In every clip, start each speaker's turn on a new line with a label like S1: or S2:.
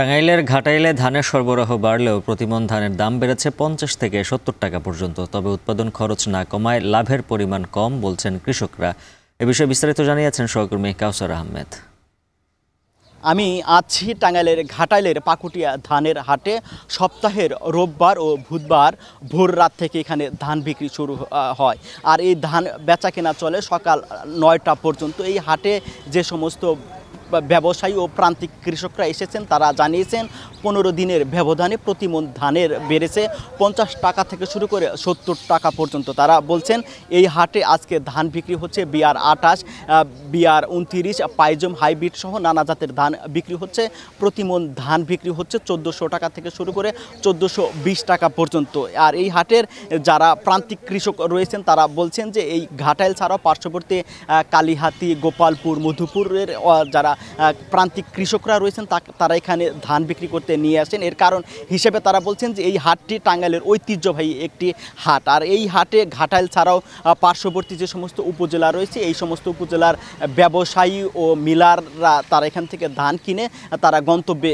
S1: টাঙ্গাইলের ঘাটাইলে ধানের সরবরাহ বাড়লেও প্রতিমন ধানের দাম বেড়েছে পঞ্চাশ থেকে সত্তর টাকা পর্যন্ত তবে উৎপাদন খরচ না কমায় লাভের পরিমাণ কম বলছেন কৃষকরা এ বিষয়ে বিস্তারিত জানিয়েছেন সহকর্মী কাউসার আহমেদ
S2: আমি আছি টাঙ্গাইলের ঘাটাইলের পাকুটিয়া ধানের হাটে সপ্তাহের রোববার ও বুধবার ভোর রাত থেকে এখানে ধান বিক্রি শুরু হয় আর এই ধান বেচা কেনা চলে সকাল নয়টা পর্যন্ত এই হাটে যে সমস্ত ব্যবসায়ী ও প্রান্তিক কৃষকরা এসেছেন তারা জানিয়েছেন পনেরো দিনের ব্যবধানে প্রতিমন ধানের বেড়েছে পঞ্চাশ টাকা থেকে শুরু করে সত্তর টাকা পর্যন্ত তারা বলছেন এই হাটে আজকে ধান বিক্রি হচ্ছে বিআর আঠাশ বিআর উনতিরিশ পাইজম হাইব্রিড সহ নানা জাতের ধান বিক্রি হচ্ছে প্রতিমন ধান বিক্রি হচ্ছে চোদ্দোশো টাকা থেকে শুরু করে চোদ্দোশো বিশ টাকা পর্যন্ত আর এই হাটের যারা প্রান্তিক কৃষক রয়েছেন তারা বলছেন যে এই ঘাটাইল ছাড়াও পার্শ্ববর্তী কালীহাতি গোপালপুর মধুপুরের যারা প্রান্তিক কৃষকরা রয়েছেন তারা এখানে ধান বিক্রি করতে নিয়ে আসেন এর কারণ হিসেবে তারা বলছেন যে এই হাটটি টাঙ্গাইলের ঐতিহ্যবাহী একটি হাট আর এই হাটে ঘাটাইল ছাড়াও পার্শ্ববর্তী যে সমস্ত উপজেলা রয়েছে এই সমস্ত উপজেলার ব্যবসায়ী ও মিলাররা তারা এখান থেকে ধান কিনে তারা গন্তব্যে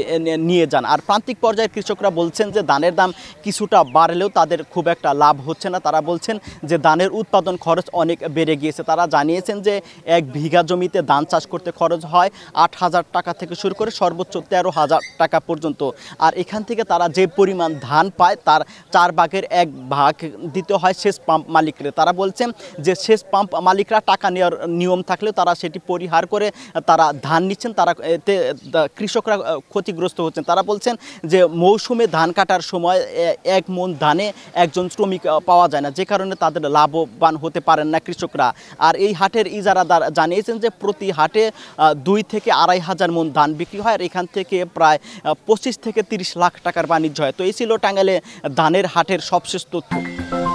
S2: নিয়ে যান আর প্রান্তিক পর্যায়ে কৃষকরা বলছেন যে ধানের দাম কিছুটা বাড়লেও তাদের খুব একটা লাভ হচ্ছে না তারা বলছেন যে ধানের উৎপাদন খরচ অনেক বেড়ে গিয়েছে তারা জানিয়েছেন যে এক বিঘা জমিতে ধান চাষ করতে খরচ হয় আট হাজার টাকা থেকে শুরু করে সর্বোচ্চ তেরো হাজার টাকা পর্যন্ত আর এখান থেকে তারা যে পরিমাণ ধান পায় তার চার ভাগের এক ভাগ দিতে হয় শেষ পাম্প মালিকরা তারা বলছেন যে শেষ পাম্প মালিকরা টাকা নেওয়ার নিয়ম থাকলেও তারা সেটি পরিহার করে তারা ধান নিচ্ছেন তারা এতে কৃষকরা ক্ষতিগ্রস্ত হচ্ছেন তারা বলছেন যে মৌসুমে ধান কাটার সময় এক মন ধানে একজন শ্রমিক পাওয়া যায় না যে কারণে তাদের লাভবান হতে পারেন না কৃষকরা আর এই হাটের ইজারাদার জানিয়েছেন যে প্রতি হাটে দুই থেকে থেকে আড়াই হাজার মন ধান বিক্রি হয় আর এখান থেকে প্রায় পঁচিশ থেকে তিরিশ লাখ টাকার বাণিজ্য হয় তো এই ছিল টাঙ্গালে ধানের হাটের সবশেষ তথ্য